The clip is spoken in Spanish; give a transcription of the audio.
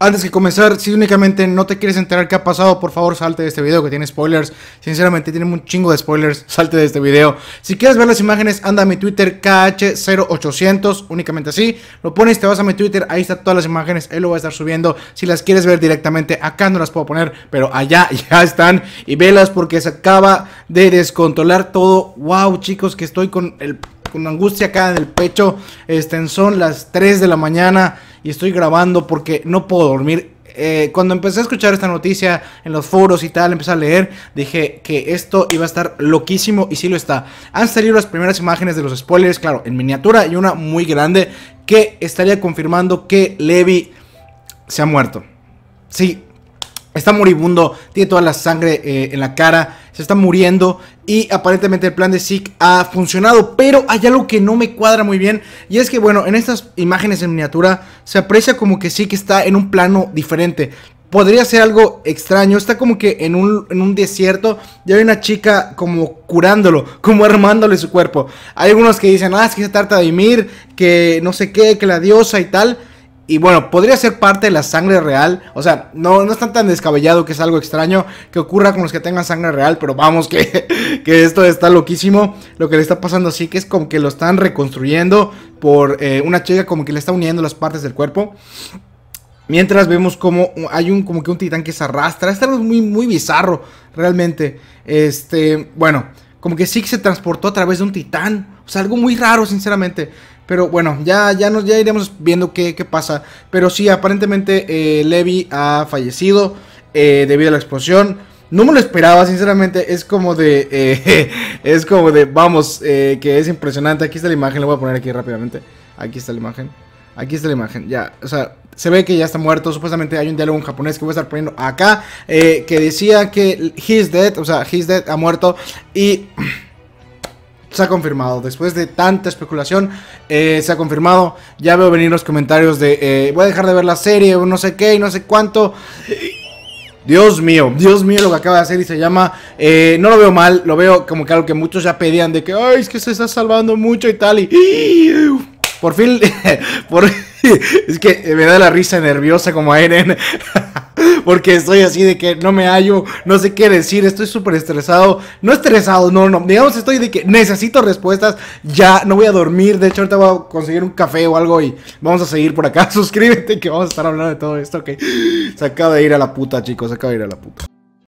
Antes que comenzar, si únicamente no te quieres enterar qué ha pasado, por favor salte de este video que tiene spoilers. Sinceramente, tiene un chingo de spoilers. Salte de este video. Si quieres ver las imágenes, anda a mi Twitter KH0800, únicamente así. Lo pones, te vas a mi Twitter, ahí están todas las imágenes, él lo va a estar subiendo. Si las quieres ver directamente, acá no las puedo poner, pero allá ya están. Y velas porque se acaba de descontrolar todo. Wow, chicos, que estoy con angustia acá en el pecho. Este, son las 3 de la mañana y estoy grabando porque no puedo dormir. Eh, cuando empecé a escuchar esta noticia en los foros y tal, empecé a leer, dije que esto iba a estar loquísimo y sí lo está. Han salido las primeras imágenes de los spoilers, claro, en miniatura y una muy grande que estaría confirmando que Levi se ha muerto. Sí, está moribundo, tiene toda la sangre eh, en la cara se está muriendo y aparentemente el plan de Zeke ha funcionado, pero hay algo que no me cuadra muy bien y es que bueno, en estas imágenes en miniatura se aprecia como que Zeke está en un plano diferente. Podría ser algo extraño, está como que en un, en un desierto y hay una chica como curándolo, como armándole su cuerpo. Hay algunos que dicen, ah, es que se tarta de Ymir, que no sé qué, que la diosa y tal y bueno, podría ser parte de la sangre real. O sea, no, no tan descabellado que es algo extraño que ocurra con los que tengan sangre real. Pero vamos, que, que esto está loquísimo. Lo que le está pasando así, que es como que lo están reconstruyendo por eh, una chica como que le está uniendo las partes del cuerpo. Mientras vemos como hay un como que un titán que se arrastra. Este es muy, muy bizarro, realmente. Este, bueno como que que se transportó a través de un titán. O sea, algo muy raro, sinceramente. Pero bueno, ya, ya, nos, ya iremos viendo qué, pasa. Pero sí, aparentemente eh, Levi ha fallecido eh, debido a la explosión. No me lo esperaba, sinceramente. Es como de. Eh, es como de. Vamos, que es impresionante. Aquí está la imagen, Le voy a poner aquí rápidamente. Aquí está la imagen. Aquí está la imagen, ya. O sea, se ve que ya está muerto. Supuestamente hay un diálogo en japonés que voy a estar poniendo acá. Eh, que decía que he's dead, o sea, he's dead, ha muerto. Y se ha confirmado. Después de tanta especulación, eh, se ha confirmado. Ya veo venir los comentarios de eh, voy a dejar de ver la serie, o no sé qué, y no sé cuánto. Dios mío, Dios mío lo que acaba de hacer y se llama, no lo veo mal, lo veo como que algo que muchos ya pedían de que, ay, es que se está salvando mucho y tal, y... Por fin, por, es que me da la risa nerviosa como a Eren. Porque estoy así de que no me hallo, no sé qué decir, estoy súper estresado. No estresado, no, no. Digamos, estoy de que necesito respuestas. Ya no voy a dormir. De hecho, ahorita voy a conseguir un café o algo y vamos a seguir por acá. Suscríbete que vamos a estar hablando de todo esto, ok. Se acaba de ir a la puta, chicos. Se acaba de ir a la puta.